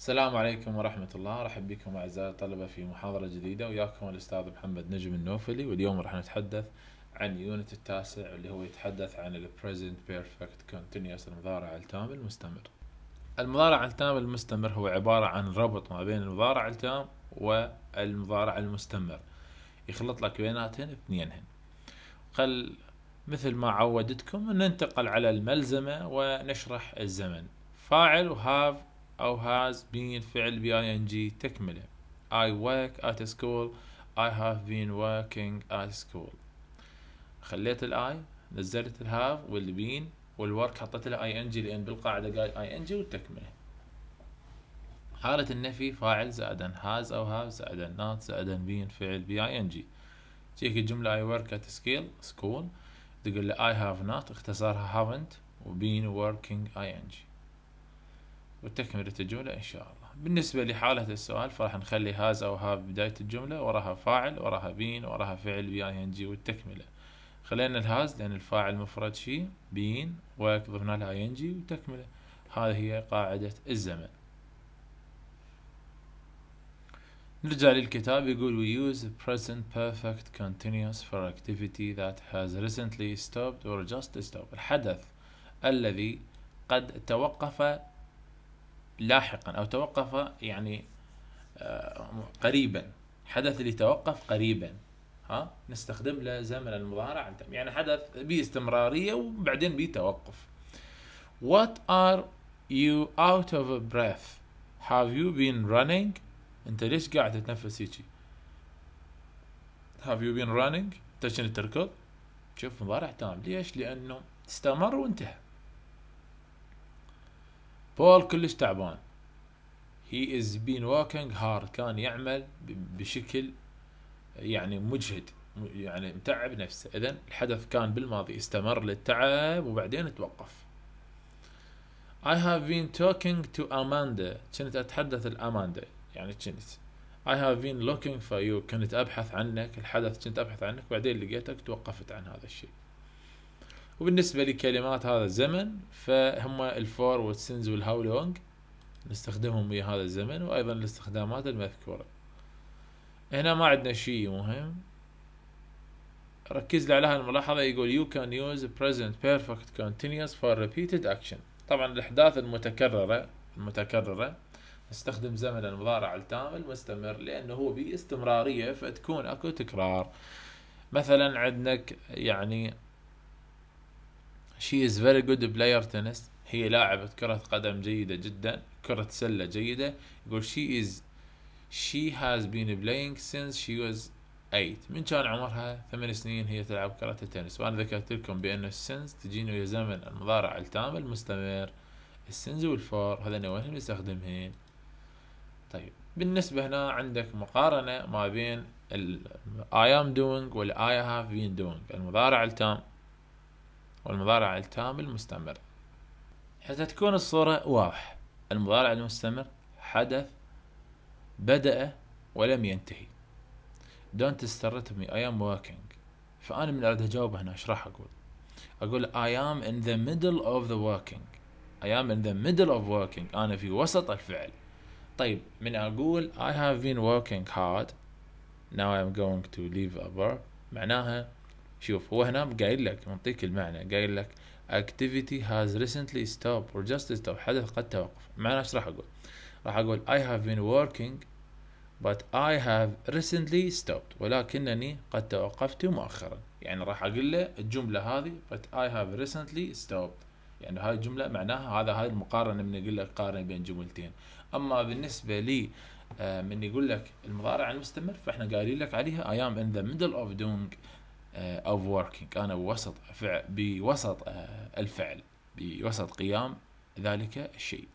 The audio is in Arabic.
السلام عليكم ورحمة الله رحب بكم أعزائي الطلبة في محاضرة جديدة وياكم الأستاذ محمد نجم النوفلي واليوم راح نتحدث عن يونت التاسع اللي هو يتحدث عن الـ Present Perfect Continuous المضارع التام المستمر المضارع التام المستمر هو عبارة عن ربط ما بين المضارع التام والمضارع المستمر يخلط لك بيناتهن اثنينهن خل مثل ما عودتكم ننتقل على الملزمة ونشرح الزمن فاعل وهاف أو has been فعل جي تكمله I work at school I have been working at school خليت الاي نزلت الهاف والبين والورك حطيت له اي ان جي لان بالقاعده قال اي ان جي والتكمله حالة النفي فاعل زائدا has او have زائدا not زائدا بين فعل بي اي ان جي تجيك الجملة I work at school school تقول له I have not اختصارها haven't وبين been working ان وتكملة الجملة إن شاء الله بالنسبة لحالة السؤال فراح نخلي هذا وها بداية الجملة وراها فاعل وراها بين وراها فعل بي ان جي والتكملة خلينا الهاز لأن الفاعل مفرد شي بين وضفنا لها ان جي وتكملة هذه هي قاعدة الزمن نرجع للكتاب يقول we use the present perfect continuous for activity that has recently stopped or just stopped الحدث الذي قد توقف لاحقا أو توقف يعني آه، قريبا حدث اللي توقف قريبا ها نستخدم له زمن المضارع التام يعني حدث باستمرارية وبعدين بتوقف What are you out of breath? Have you been running? انت ليش قاعد تتنفس هيجي؟ Have you been running؟ انت تركض؟ شوف مضارع تام ليش؟ لانه استمر وانتهى بول كلش تعبان هي از بين working هارد كان يعمل بشكل يعني مجهد يعني متعب نفسه اذا الحدث كان بالماضي استمر للتعب وبعدين توقف I have been talking to Amanda كنت أتحدث لأماندا يعني كنت I have been looking for you كنت أبحث عنك الحدث كنت أبحث عنك بعدين لقيتك توقفت عن هذا الشيء وبالنسبة لكلمات هذا الزمن فهم الفور والسنز والهاو لونج نستخدمهم ويا هذا الزمن وأيضا الاستخدامات المذكورة هنا ما عندنا شيء مهم ركز لي على هالملاحظة يقول you can use present perfect continuous for repeated action طبعا الأحداث المتكررة المتكررة نستخدم زمن المضارع الكامل مستمر لأنه هو باستمرارية فتكون أكو تكرار مثلا عندك يعني شي از فيري جود بلاير تنس هي لاعبة كرة قدم جيدة جدا كرة سلة جيدة يقول شي از شي هاز بين بلاينج سينس شي واز 8 من كان عمرها ثمان سنين هي تلعب كرة التنس وأنا ذكرت لكم بأن السنس تجيني ويا زمن المضارع التام المستمر السنز والفور هذا وين نستخدمهن طيب بالنسبة هنا عندك مقارنة ما بين ال I am doing وال I have been doing المضارع التام والمضارع الكامل مستمر حتى تكون الصورة واضحة المضارع المستمر حدث بدأ ولم ينتهي don't start me I am working فأنا من أريد أجاوب هنا إيش راح أقول أقول I am in the middle of the working I am in the middle of working أنا في وسط الفعل طيب من أقول I have been working hard now I am going to leave a bar معناها شوف هو هنا قايل لك منطيك المعنى قايل لك activity has recently stopped or just stopped حدث قد توقف معنى ايش راح اقول راح اقول I have been working but I have recently stopped ولكنني قد توقفت مؤخرا يعني راح اقول له الجملة هذه but I have recently stopped يعني هاي الجملة معناها هذا هاي المقارنة من يقول لك قارن بين جملتين اما بالنسبة لي آه، من يقول لك المضارع المستمر فاحنا قايلين لك عليها I am in the middle of doing آه، of working انا بوسط بوسط آه، الفعل بوسط قيام ذلك الشيء